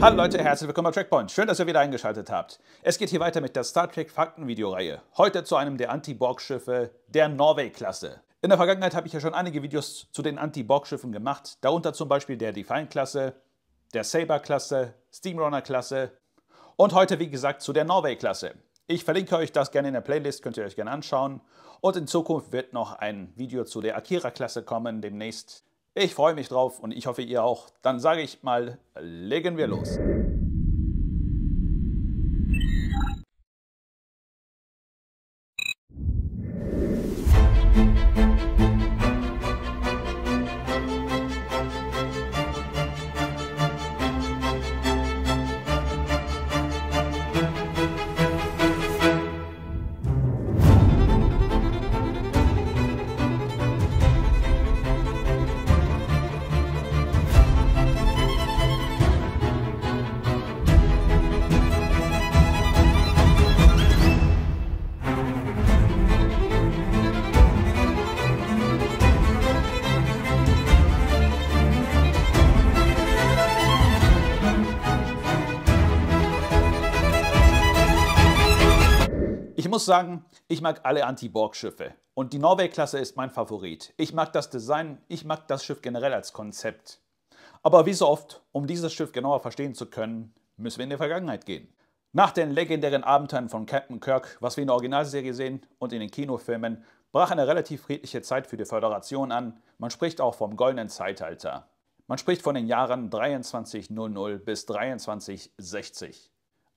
Hallo Leute, herzlich willkommen bei Trackpoint. Schön, dass ihr wieder eingeschaltet habt. Es geht hier weiter mit der Star Trek Fakten-Videoreihe. Heute zu einem der Anti-Borg-Schiffe der Norway-Klasse. In der Vergangenheit habe ich ja schon einige Videos zu den Anti-Borg-Schiffen gemacht, darunter zum Beispiel der Define-Klasse, der Saber-Klasse, Steamrunner-Klasse und heute wie gesagt zu der Norway-Klasse. Ich verlinke euch das gerne in der Playlist, könnt ihr euch gerne anschauen. Und in Zukunft wird noch ein Video zu der Akira-Klasse kommen demnächst. Ich freue mich drauf und ich hoffe, ihr auch. Dann sage ich mal, legen wir los. muss sagen, ich mag alle Anti-Borg-Schiffe. Und die Norway-Klasse ist mein Favorit. Ich mag das Design, ich mag das Schiff generell als Konzept. Aber wie so oft, um dieses Schiff genauer verstehen zu können, müssen wir in die Vergangenheit gehen. Nach den legendären Abenteuern von Captain Kirk, was wir in der Originalserie sehen und in den Kinofilmen, brach eine relativ friedliche Zeit für die Föderation an. Man spricht auch vom goldenen Zeitalter. Man spricht von den Jahren 2300 bis 2360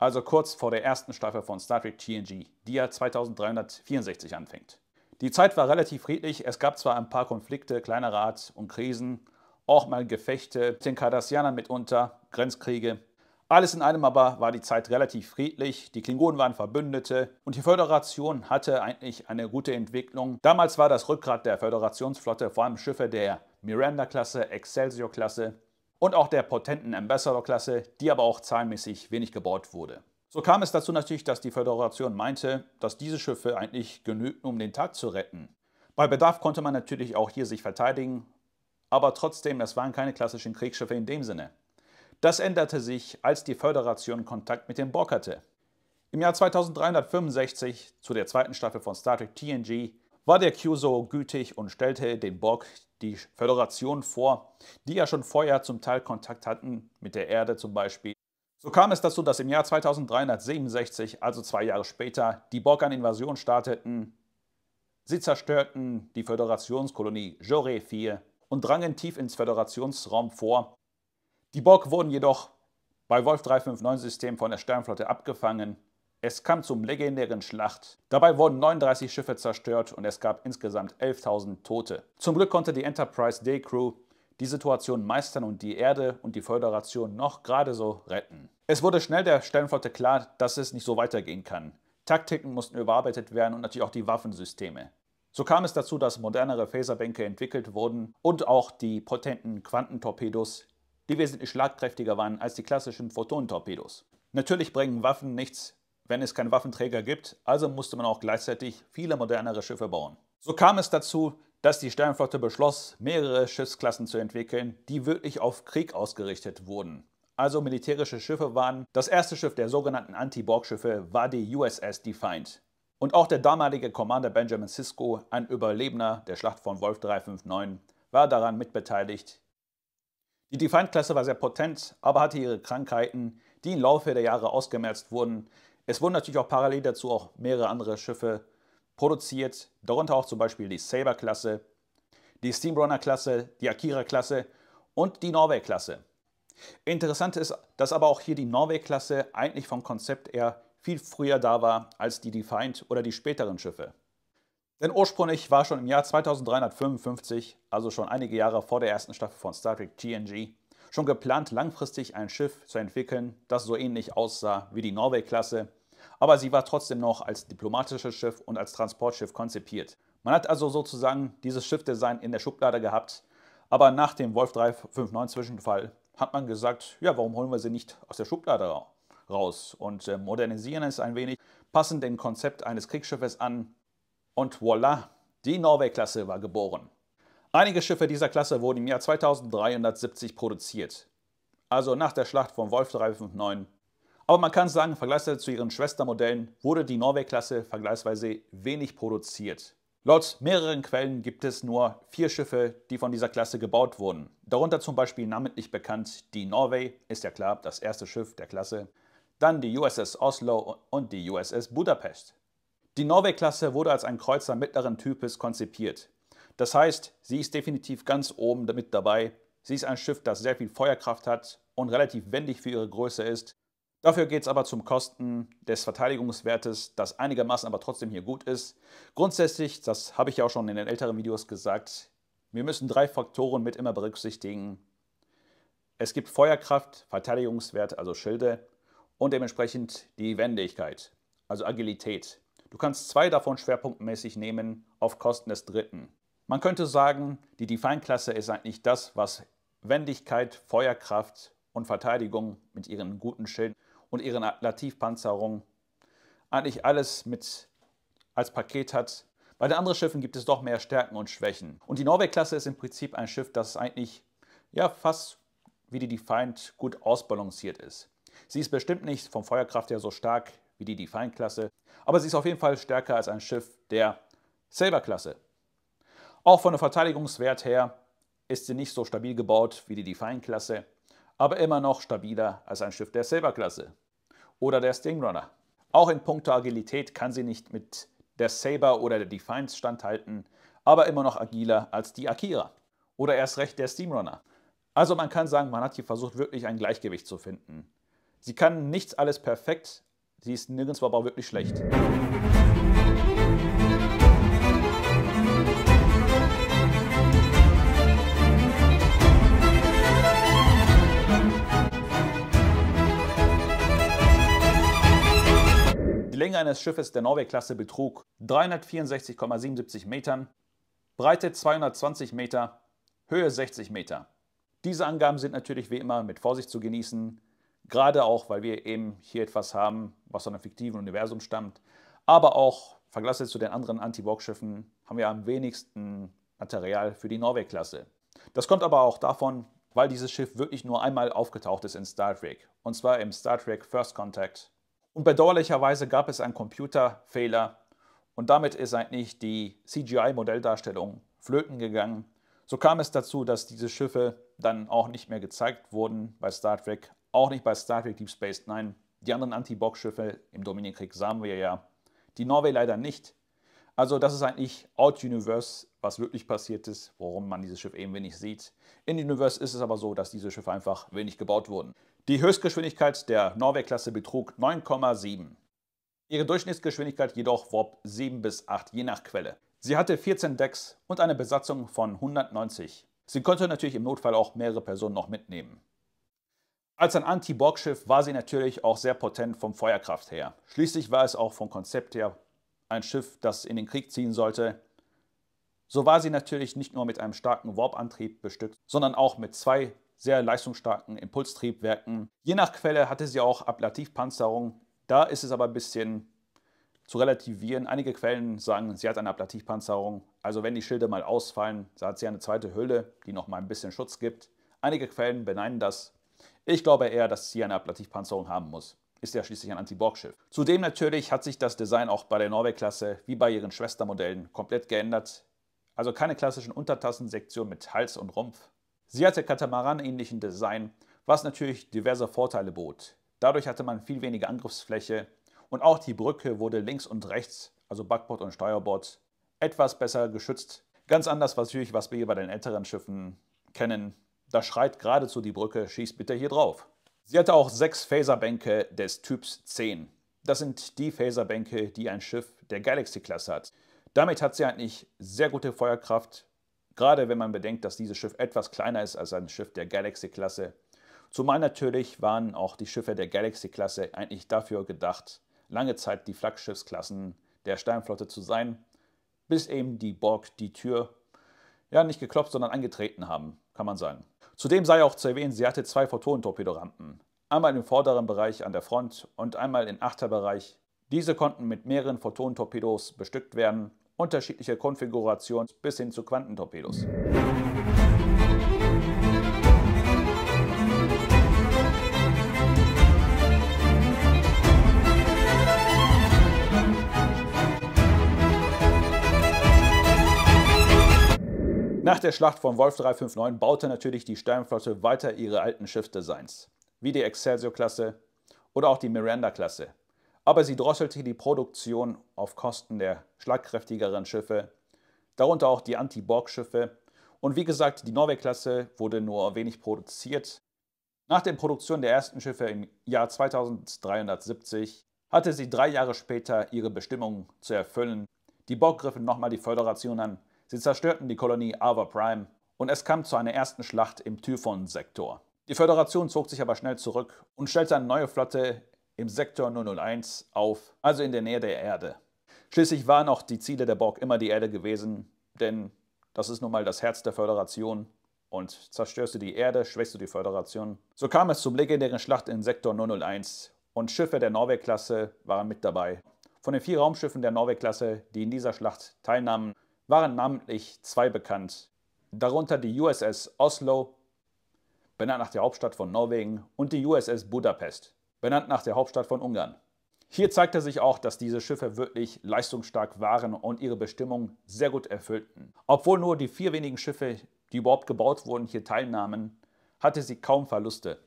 also kurz vor der ersten Staffel von Star Trek TNG, die ja 2364 anfängt. Die Zeit war relativ friedlich, es gab zwar ein paar Konflikte kleinerer Art und Krisen, auch mal Gefechte, mit den Cardassianern mitunter, Grenzkriege. Alles in allem aber war die Zeit relativ friedlich, die Klingonen waren Verbündete und die Föderation hatte eigentlich eine gute Entwicklung. Damals war das Rückgrat der Föderationsflotte vor allem Schiffe der Miranda-Klasse, Excelsior-Klasse und auch der potenten Ambassador-Klasse, die aber auch zahlenmäßig wenig gebaut wurde. So kam es dazu natürlich, dass die Föderation meinte, dass diese Schiffe eigentlich genügten, um den Tag zu retten. Bei Bedarf konnte man natürlich auch hier sich verteidigen, aber trotzdem, das waren keine klassischen Kriegsschiffe in dem Sinne. Das änderte sich, als die Föderation Kontakt mit dem Borg hatte. Im Jahr 2365, zu der zweiten Staffel von Star Trek TNG, war der Q so gütig und stellte den Borg die Föderation vor, die ja schon vorher zum Teil Kontakt hatten mit der Erde zum Beispiel. So kam es dazu, dass im Jahr 2367, also zwei Jahre später, die Borg eine Invasion starteten. Sie zerstörten die Föderationskolonie Joré 4 und drangen tief ins Föderationsraum vor. Die Borg wurden jedoch bei Wolf 359-System von der Sternflotte abgefangen es kam zum legendären Schlacht. Dabei wurden 39 Schiffe zerstört und es gab insgesamt 11.000 Tote. Zum Glück konnte die Enterprise Day Crew die Situation meistern und die Erde und die Föderation noch gerade so retten. Es wurde schnell der Sternflotte klar, dass es nicht so weitergehen kann. Taktiken mussten überarbeitet werden und natürlich auch die Waffensysteme. So kam es dazu, dass modernere Phaserbänke entwickelt wurden und auch die potenten Quantentorpedos, die wesentlich schlagkräftiger waren als die klassischen Photonentorpedos. Natürlich bringen Waffen nichts, wenn es keinen Waffenträger gibt, also musste man auch gleichzeitig viele modernere Schiffe bauen. So kam es dazu, dass die Sternflotte beschloss, mehrere Schiffsklassen zu entwickeln, die wirklich auf Krieg ausgerichtet wurden. Also militärische Schiffe waren. Das erste Schiff der sogenannten Anti-Borg-Schiffe war die USS Defiant. Und auch der damalige Commander Benjamin Sisko, ein Überlebender der Schlacht von Wolf 359, war daran mitbeteiligt. Die Defiant-Klasse war sehr potent, aber hatte ihre Krankheiten, die im Laufe der Jahre ausgemerzt wurden, es wurden natürlich auch parallel dazu auch mehrere andere Schiffe produziert, darunter auch zum Beispiel die Saber-Klasse, die Steamrunner-Klasse, die Akira-Klasse und die Norway-Klasse. Interessant ist, dass aber auch hier die Norway-Klasse eigentlich vom Konzept eher viel früher da war als die Defiant oder die späteren Schiffe. Denn ursprünglich war schon im Jahr 2355, also schon einige Jahre vor der ersten Staffel von Star Trek TNG, schon geplant, langfristig ein Schiff zu entwickeln, das so ähnlich aussah wie die Norway-Klasse aber sie war trotzdem noch als diplomatisches Schiff und als Transportschiff konzipiert. Man hat also sozusagen dieses Schiffdesign in der Schublade gehabt, aber nach dem Wolf 359 Zwischenfall hat man gesagt, ja, warum holen wir sie nicht aus der Schublade raus und äh, modernisieren es ein wenig, passen dem Konzept eines Kriegsschiffes an und voilà, die Norway-Klasse war geboren. Einige Schiffe dieser Klasse wurden im Jahr 2370 produziert. Also nach der Schlacht von Wolf 359 aber man kann sagen, vergleichsweise zu ihren Schwestermodellen wurde die Norway-Klasse vergleichsweise wenig produziert. Laut mehreren Quellen gibt es nur vier Schiffe, die von dieser Klasse gebaut wurden. Darunter zum Beispiel namentlich bekannt die Norway, ist ja klar, das erste Schiff der Klasse. Dann die USS Oslo und die USS Budapest. Die Norway-Klasse wurde als ein Kreuzer mittleren Types konzipiert. Das heißt, sie ist definitiv ganz oben mit dabei. Sie ist ein Schiff, das sehr viel Feuerkraft hat und relativ wendig für ihre Größe ist Dafür geht es aber zum Kosten des Verteidigungswertes, das einigermaßen aber trotzdem hier gut ist. Grundsätzlich, das habe ich ja auch schon in den älteren Videos gesagt, wir müssen drei Faktoren mit immer berücksichtigen. Es gibt Feuerkraft, Verteidigungswert, also Schilde und dementsprechend die Wendigkeit, also Agilität. Du kannst zwei davon schwerpunktmäßig nehmen auf Kosten des dritten. Man könnte sagen, die Define-Klasse ist eigentlich das, was Wendigkeit, Feuerkraft und Verteidigung mit ihren guten Schilden und ihre Lativpanzerung eigentlich alles mit als Paket hat. Bei den anderen Schiffen gibt es doch mehr Stärken und Schwächen. Und die norweg klasse ist im Prinzip ein Schiff, das eigentlich ja fast wie die Defiant gut ausbalanciert ist. Sie ist bestimmt nicht vom Feuerkraft her so stark wie die Defiant-Klasse, aber sie ist auf jeden Fall stärker als ein Schiff der Saber-Klasse. Auch von der Verteidigungswert her ist sie nicht so stabil gebaut wie die Defiant-Klasse, aber immer noch stabiler als ein Schiff der Sabre-Klasse oder der Stingrunner. Auch in puncto Agilität kann sie nicht mit der Sabre oder der Defiance standhalten, aber immer noch agiler als die Akira oder erst recht der Steamrunner. Also man kann sagen, man hat hier versucht, wirklich ein Gleichgewicht zu finden. Sie kann nichts alles perfekt, sie ist nirgendwo aber wirklich schlecht. Länge eines Schiffes der Norway-Klasse betrug 364,77 Metern, Breite 220 Meter, Höhe 60 Meter. Diese Angaben sind natürlich wie immer mit Vorsicht zu genießen, gerade auch, weil wir eben hier etwas haben, was von einem fiktiven Universum stammt, aber auch vergleichsweise zu den anderen Anti-Borg-Schiffen haben wir am wenigsten Material für die Norway-Klasse. Das kommt aber auch davon, weil dieses Schiff wirklich nur einmal aufgetaucht ist in Star Trek, und zwar im Star Trek First Contact und bedauerlicherweise gab es einen Computerfehler und damit ist eigentlich die CGI-Modelldarstellung flöten gegangen. So kam es dazu, dass diese Schiffe dann auch nicht mehr gezeigt wurden bei Star Trek, auch nicht bei Star Trek Deep Space Nine. Die anderen anti box schiffe im Dominikkrieg sahen wir ja, die Norway leider nicht. Also das ist eigentlich Out-Universe, was wirklich passiert ist, warum man dieses Schiff eben wenig sieht. In Universe ist es aber so, dass diese Schiffe einfach wenig gebaut wurden. Die Höchstgeschwindigkeit der norway betrug 9,7. Ihre Durchschnittsgeschwindigkeit jedoch warp 7 bis 8 je nach Quelle. Sie hatte 14 Decks und eine Besatzung von 190. Sie konnte natürlich im Notfall auch mehrere Personen noch mitnehmen. Als ein Anti-Borg-Schiff war sie natürlich auch sehr potent vom Feuerkraft her. Schließlich war es auch vom Konzept her ein Schiff, das in den Krieg ziehen sollte. So war sie natürlich nicht nur mit einem starken Warp-Antrieb bestückt, sondern auch mit zwei sehr leistungsstarken Impulstriebwerken. Je nach Quelle hatte sie auch Ablativpanzerung. Da ist es aber ein bisschen zu relativieren. Einige Quellen sagen, sie hat eine Ablativpanzerung. Also wenn die Schilde mal ausfallen, so hat sie eine zweite Hülle, die noch mal ein bisschen Schutz gibt. Einige Quellen beneiden das. Ich glaube eher, dass sie eine Ablativpanzerung haben muss. Ist ja schließlich ein Anti-Borg-Schiff. Zudem natürlich hat sich das Design auch bei der Norway-Klasse wie bei ihren Schwestermodellen komplett geändert. Also keine klassischen Untertassensektionen mit Hals und Rumpf, Sie hatte Katamaran-ähnlichen Design, was natürlich diverse Vorteile bot. Dadurch hatte man viel weniger Angriffsfläche und auch die Brücke wurde links und rechts, also Backbord und Steuerbord, etwas besser geschützt. Ganz anders was natürlich, was wir hier bei den älteren Schiffen kennen. Da schreit geradezu die Brücke, schießt bitte hier drauf. Sie hatte auch sechs Phaserbänke des Typs 10. Das sind die Phaserbänke, die ein Schiff der Galaxy-Klasse hat. Damit hat sie eigentlich sehr gute Feuerkraft, Gerade wenn man bedenkt, dass dieses Schiff etwas kleiner ist als ein Schiff der Galaxy-Klasse. Zumal natürlich waren auch die Schiffe der Galaxy-Klasse eigentlich dafür gedacht, lange Zeit die Flaggschiffsklassen der Steinflotte zu sein, bis eben die Borg die Tür ja nicht geklopft, sondern angetreten haben, kann man sagen. Zudem sei auch zu erwähnen, sie hatte zwei Photonentorpedorampen, einmal im vorderen Bereich an der Front und einmal im Achterbereich. Diese konnten mit mehreren Photonentorpedos bestückt werden unterschiedliche Konfigurationen bis hin zu Quantentorpedos. Nach der Schlacht von Wolf 359 baute natürlich die Sternflotte weiter ihre alten Schiffdesigns, wie die Excelsior-Klasse oder auch die Miranda-Klasse, aber sie drosselte die Produktion auf Kosten der schlagkräftigeren Schiffe, darunter auch die Anti-Borg-Schiffe. Und wie gesagt, die Norway-Klasse wurde nur wenig produziert. Nach der Produktion der ersten Schiffe im Jahr 2370 hatte sie drei Jahre später ihre Bestimmung zu erfüllen. Die Borg griffen nochmal die Föderation an, sie zerstörten die Kolonie Ava Prime und es kam zu einer ersten Schlacht im Typhon-Sektor. Die Föderation zog sich aber schnell zurück und stellte eine neue Flotte im Sektor 001 auf, also in der Nähe der Erde. Schließlich waren auch die Ziele der Borg immer die Erde gewesen, denn das ist nun mal das Herz der Föderation und zerstörst du die Erde, schwächst du die Föderation. So kam es zum legendären Schlacht in Sektor 001 und Schiffe der Norweg-Klasse waren mit dabei. Von den vier Raumschiffen der Norweg-Klasse, die in dieser Schlacht teilnahmen, waren namentlich zwei bekannt, darunter die USS Oslo, benannt nach der Hauptstadt von Norwegen, und die USS Budapest, benannt nach der Hauptstadt von Ungarn. Hier zeigte sich auch, dass diese Schiffe wirklich leistungsstark waren und ihre Bestimmung sehr gut erfüllten. Obwohl nur die vier wenigen Schiffe, die überhaupt gebaut wurden, hier teilnahmen, hatte sie kaum Verluste.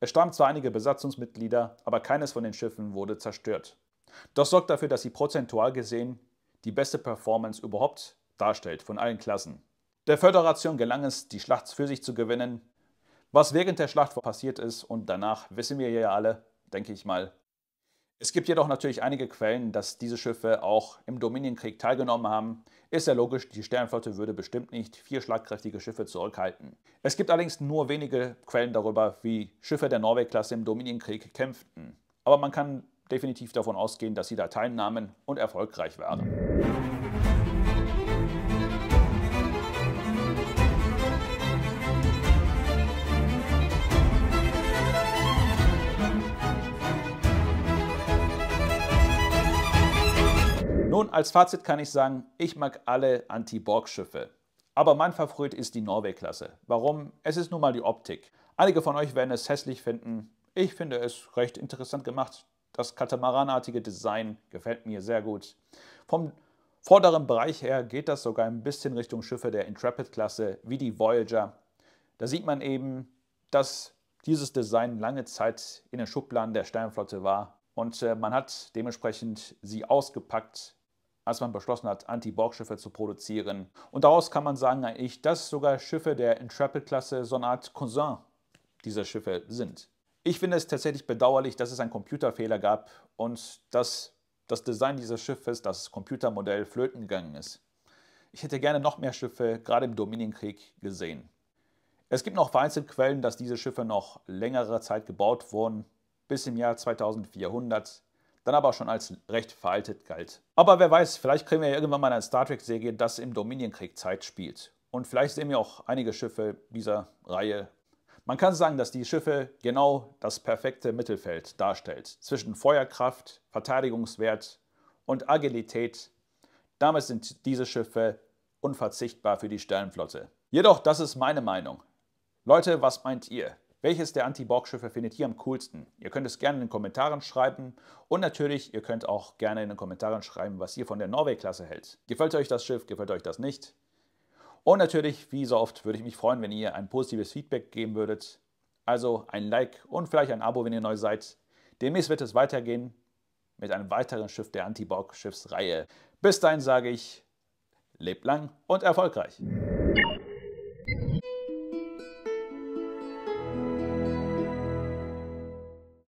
Es starben zwar einige Besatzungsmitglieder, aber keines von den Schiffen wurde zerstört. Das sorgt dafür, dass sie prozentual gesehen die beste Performance überhaupt darstellt von allen Klassen. Der Föderation gelang es, die Schlacht für sich zu gewinnen, was während der Schlacht passiert ist und danach wissen wir ja alle, denke ich mal. Es gibt jedoch natürlich einige Quellen, dass diese Schiffe auch im Dominienkrieg teilgenommen haben. Ist ja logisch, die Sternflotte würde bestimmt nicht vier schlagkräftige Schiffe zurückhalten. Es gibt allerdings nur wenige Quellen darüber, wie Schiffe der Norway-Klasse im Dominienkrieg kämpften. Aber man kann definitiv davon ausgehen, dass sie da teilnahmen und erfolgreich waren. Nun, als Fazit kann ich sagen, ich mag alle Anti-Borg-Schiffe. Aber mein Favorit ist die Norway-Klasse. Warum? Es ist nun mal die Optik. Einige von euch werden es hässlich finden. Ich finde es recht interessant gemacht. Das Katamaranartige Design gefällt mir sehr gut. Vom vorderen Bereich her geht das sogar ein bisschen Richtung Schiffe der Intrepid-Klasse, wie die Voyager. Da sieht man eben, dass dieses Design lange Zeit in den Schubladen der Sternflotte war und äh, man hat dementsprechend sie ausgepackt als man beschlossen hat, Anti-Borg-Schiffe zu produzieren. Und daraus kann man sagen eigentlich, dass sogar Schiffe der Intrepid-Klasse so eine Art Cousin dieser Schiffe sind. Ich finde es tatsächlich bedauerlich, dass es einen Computerfehler gab und dass das Design dieses Schiffes, das Computermodell, flöten gegangen ist. Ich hätte gerne noch mehr Schiffe, gerade im Dominienkrieg, gesehen. Es gibt noch vereinzelt Quellen, dass diese Schiffe noch längere Zeit gebaut wurden, bis im Jahr 2400 dann aber schon als recht veraltet galt. Aber wer weiß, vielleicht kriegen wir ja irgendwann mal eine Star Trek-Serie, das im Dominion-Krieg Zeit spielt. Und vielleicht sehen wir auch einige Schiffe dieser Reihe. Man kann sagen, dass die Schiffe genau das perfekte Mittelfeld darstellt zwischen Feuerkraft, Verteidigungswert und Agilität. Damit sind diese Schiffe unverzichtbar für die Sternenflotte. Jedoch, das ist meine Meinung. Leute, was meint ihr? Welches der Anti-Borg-Schiffe findet ihr am coolsten? Ihr könnt es gerne in den Kommentaren schreiben und natürlich, ihr könnt auch gerne in den Kommentaren schreiben, was ihr von der Norway-Klasse hält. Gefällt euch das Schiff, gefällt euch das nicht? Und natürlich, wie so oft, würde ich mich freuen, wenn ihr ein positives Feedback geben würdet. Also ein Like und vielleicht ein Abo, wenn ihr neu seid. Demnächst wird es weitergehen mit einem weiteren Schiff der Anti-Borg-Schiffsreihe. Bis dahin sage ich, lebt lang und erfolgreich!